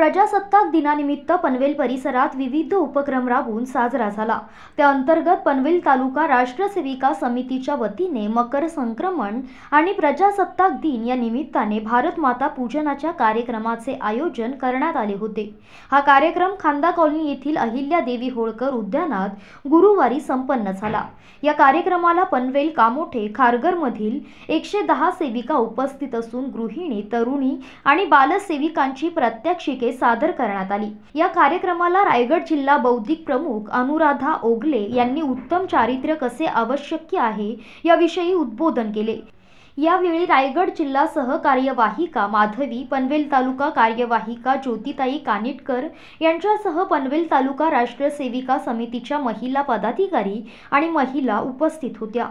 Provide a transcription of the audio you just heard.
प्रजासत्ताक दिनानिमित्त पनवेल परिसरात विविध उपक्रम राबवून साजरा झाला त्या अंतर्गत पनवेल तालुका राष्ट्रसेविका समितीच्या वतीने मकर संक्रमण आणि प्रजासत्ताक दिन या निमित्ताने भारतमाता पूजनाच्या कार्यक्रमाचे आयोजन करण्यात आले होते हा कार्यक्रम खांदा कॉलनी येथील अहिल्या देवी होळकर उद्यानात गुरुवारी संपन्न झाला या कार्यक्रमाला पनवेल कामोठे खारघरमधील एकशे दहा सेविका उपस्थित असून गृहिणी तरुणी आणि बालसेविकांची प्रात्यक्षिके सादर करण्यात आली या कार्यक्रमाला रायगड जिल्हा बौद्धिक प्रमुख अनुराधा ओगले यांनी उत्तम चारित्र्य कसे आवश्यक आहे याविषयी उद्बोधन केले यावेळी रायगड जिल्हा सहकार्यवाहिका माधवी पनवेल तालुका कार्यवाहिका ज्योतिताई कानिटकर यांच्यासह पनवेल तालुका राष्ट्रसेविका सेविका समितीच्या महिला पदाधिकारी आणि महिला उपस्थित होत्या